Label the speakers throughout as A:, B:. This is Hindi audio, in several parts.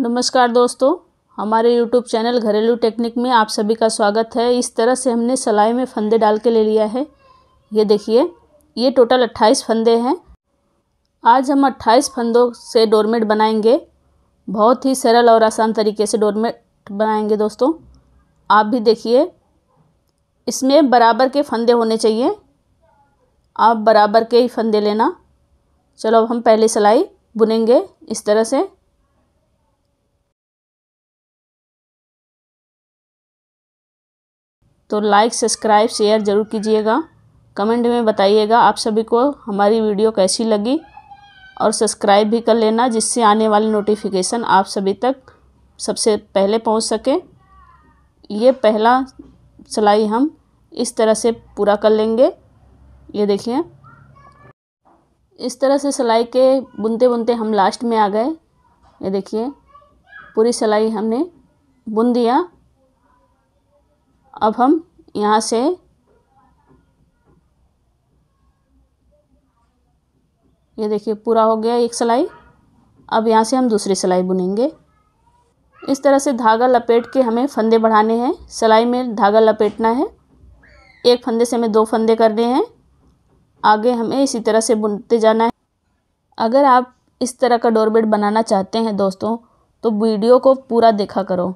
A: नमस्कार दोस्तों हमारे यूट्यूब चैनल घरेलू टेक्निक में आप सभी का स्वागत है इस तरह से हमने सलाई में फंदे डाल के ले लिया है ये देखिए ये टोटल अट्ठाईस फंदे हैं आज हम अट्ठाईस फंदों से डोरमेट बनाएंगे बहुत ही सरल और आसान तरीके से डोरमेट बनाएंगे दोस्तों आप भी देखिए इसमें बराबर के फंदे होने चाहिए आप बराबर के ही फंदे लेना चलो अब हम पहले सिलाई बुनेंगे इस तरह से तो लाइक सब्सक्राइब शेयर ज़रूर कीजिएगा कमेंट में बताइएगा आप सभी को हमारी वीडियो कैसी लगी और सब्सक्राइब भी कर लेना जिससे आने वाले नोटिफिकेशन आप सभी तक सबसे पहले पहुंच सके ये पहला सिलाई हम इस तरह से पूरा कर लेंगे ये देखिए इस तरह से सिलाई के बुनते बुनते हम लास्ट में आ गए ये देखिए पूरी सिलाई हमने बुन दिया अब हम यहाँ से ये देखिए पूरा हो गया एक सिलाई अब यहाँ से हम दूसरी सिलाई बुनेंगे इस तरह से धागा लपेट के हमें फंदे बढ़ाने हैं सिलाई में धागा लपेटना है एक फंदे से हमें दो फंदे करने हैं आगे हमें इसी तरह से बुनते जाना है अगर आप इस तरह का डोरबेट बनाना चाहते हैं दोस्तों तो वीडियो को पूरा देखा करो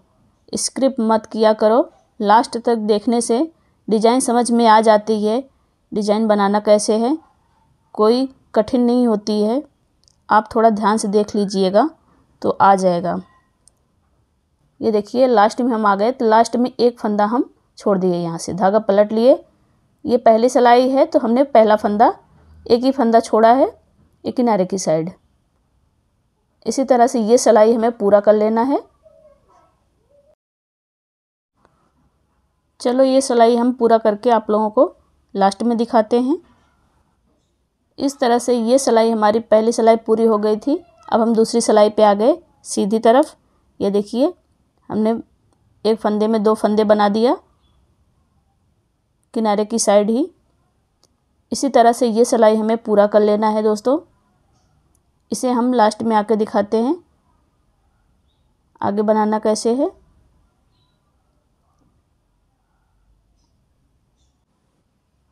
A: स्क्रिप्ट मत किया करो लास्ट तक देखने से डिजाइन समझ में आ जाती है डिजाइन बनाना कैसे है कोई कठिन नहीं होती है आप थोड़ा ध्यान से देख लीजिएगा तो आ जाएगा ये देखिए लास्ट में हम आ गए तो लास्ट में एक फंदा हम छोड़ दिए यहाँ से धागा पलट लिए ये पहली सिलाई है तो हमने पहला फंदा एक ही फंदा छोड़ा है एक किनारे की साइड इसी तरह से ये सिलाई हमें पूरा कर लेना है चलो ये सिलाई हम पूरा करके आप लोगों को लास्ट में दिखाते हैं इस तरह से ये सिलाई हमारी पहली सिलाई पूरी हो गई थी अब हम दूसरी सिलाई पे आ गए सीधी तरफ ये देखिए हमने एक फंदे में दो फंदे बना दिया किनारे की साइड ही इसी तरह से ये सिलाई हमें पूरा कर लेना है दोस्तों इसे हम लास्ट में आकर दिखाते हैं आगे बनाना कैसे है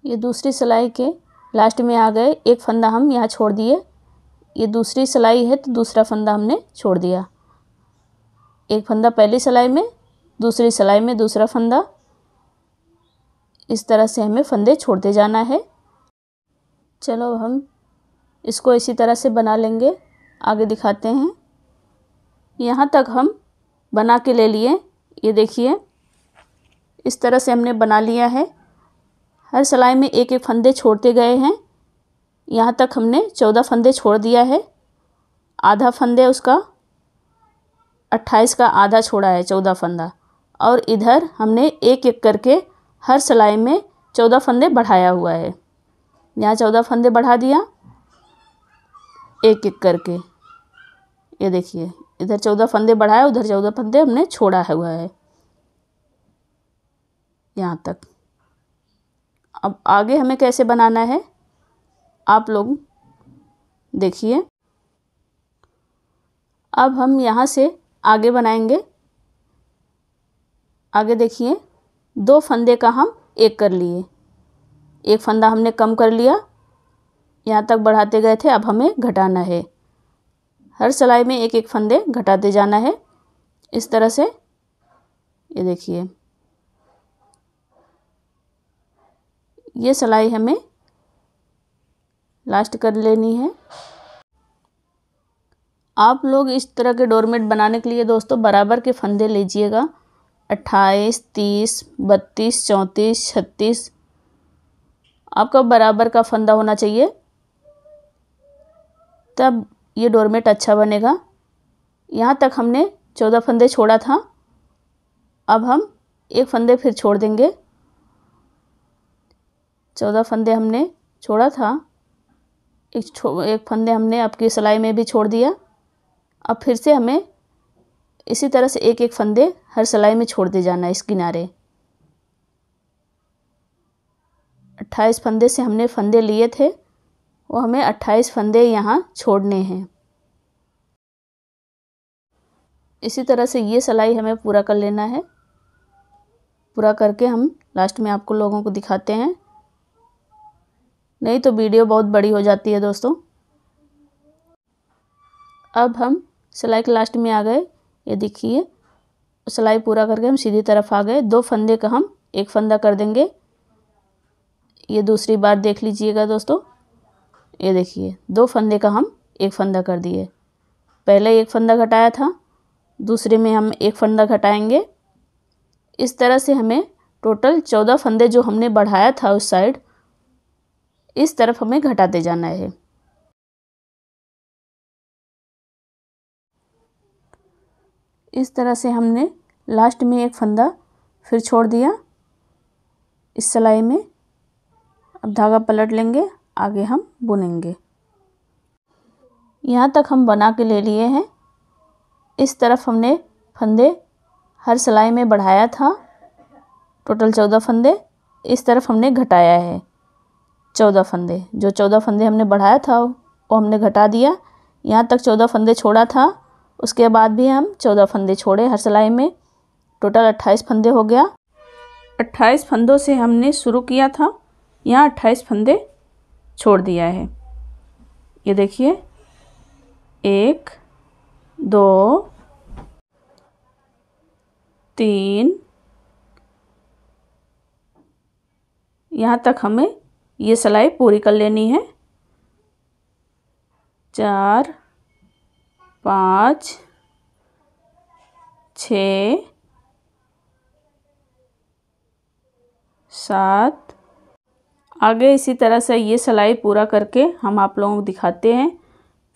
A: ये दूसरी सिलाई के लास्ट में आ गए एक फंदा हम यहाँ छोड़ दिए ये दूसरी सिलाई है तो दूसरा फंदा हमने छोड़ दिया एक फंदा पहली सिलाई में दूसरी सिलाई में दूसरा फंदा इस तरह से हमें फंदे छोड़ते जाना है चलो हम इसको इसी तरह से बना लेंगे आगे दिखाते हैं यहाँ तक हम बना के ले लिए ये देखिए इस तरह से हमने बना लिया है हर सिलाई में एक एक फंदे छोड़ते गए हैं यहाँ तक हमने चौदह फंदे छोड़ दिया है आधा फंदे उसका अट्ठाईस का आधा छोड़ा है चौदह फंदा और इधर हमने एक एक करके हर सिलाई में चौदह फंदे बढ़ाया हुआ है यहाँ चौदह फंदे बढ़ा दिया एक एक करके ये देखिए इधर चौदह फंदे बढ़ाए उधर चौदह फंदे हमने छोड़ा हुआ है यहाँ तक अब आगे हमें कैसे बनाना है आप लोग देखिए अब हम यहाँ से आगे बनाएंगे आगे देखिए दो फंदे का हम एक कर लिए एक फंदा हमने कम कर लिया यहाँ तक बढ़ाते गए थे अब हमें घटाना है हर सिलाई में एक एक फंदे घटाते जाना है इस तरह से ये देखिए ये सिलाई हमें लास्ट कर लेनी है आप लोग इस तरह के डोरमेट बनाने के लिए दोस्तों बराबर के फंदे लीजिएगा अट्ठाईस तीस बत्तीस चौंतीस छत्तीस आपका बराबर का फंदा होना चाहिए तब ये डोरमेट अच्छा बनेगा यहाँ तक हमने चौदह फंदे छोड़ा था अब हम एक फंदे फिर छोड़ देंगे चौदह फंदे हमने छोड़ा था एक छो एक फंदे हमने आपकी सिलाई में भी छोड़ दिया अब फिर से हमें इसी तरह से एक एक फंदे हर सिलाई में छोड़ दे जाना है इस किनारे अट्ठाईस फंदे से हमने फंदे लिए थे वो हमें अट्ठाईस फंदे यहाँ छोड़ने हैं इसी तरह से ये सिलाई हमें पूरा कर लेना है पूरा करके हम लास्ट में आपको लोगों को दिखाते हैं नहीं तो वीडियो बहुत बड़ी हो जाती है दोस्तों अब हम सिलाई के लास्ट में आ गए ये देखिए सिलाई पूरा करके हम सीधी तरफ आ गए दो फंदे का हम एक फंदा कर देंगे ये दूसरी बार देख लीजिएगा दोस्तों ये देखिए दो फंदे का हम एक फंदा कर दिए पहले एक फंदा घटाया था दूसरे में हम एक फंदा घटाएंगे इस तरह से हमें टोटल चौदह फंदे जो हमने बढ़ाया था उस साइड इस तरफ हमें घटाते जाना है इस तरह से हमने लास्ट में एक फंदा फिर छोड़ दिया इस सिलाई में अब धागा पलट लेंगे आगे हम बुनेंगे यहाँ तक हम बना के ले लिए हैं इस तरफ हमने फंदे हर सिलाई में बढ़ाया था टोटल चौदह फंदे इस तरफ हमने घटाया है चौदह फंदे जो चौदह फंदे हमने बढ़ाया था वो हमने घटा दिया यहाँ तक चौदह फंदे छोड़ा था उसके बाद भी हम चौदह फंदे छोड़े हर सिलाई में टोटल अट्ठाईस फंदे हो गया अट्ठाईस फंदों से हमने शुरू किया था यहाँ अट्ठाईस फंदे छोड़ दिया है ये देखिए एक दो तीन यहाँ तक हमें ये सिलाई पूरी कर लेनी है चार पाँच छ सात आगे इसी तरह से ये सिलाई पूरा करके हम आप लोगों को दिखाते हैं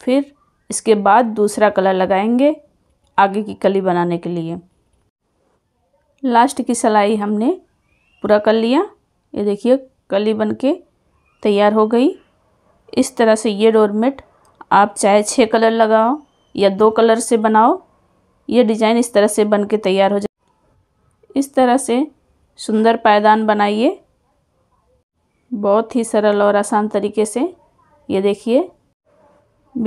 A: फिर इसके बाद दूसरा कलर लगाएंगे आगे की कली बनाने के लिए लास्ट की सिलाई हमने पूरा कर लिया ये देखिए कली बन के तैयार हो गई इस तरह से ये डोरमेट आप चाहे छः कलर लगाओ या दो कलर से बनाओ ये डिज़ाइन इस तरह से बन के तैयार हो जाए इस तरह से सुंदर पायदान बनाइए बहुत ही सरल और आसान तरीके से ये देखिए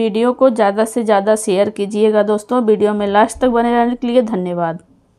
A: वीडियो को ज़्यादा से ज़्यादा शेयर कीजिएगा दोस्तों वीडियो में लास्ट तक बने रहने के लिए धन्यवाद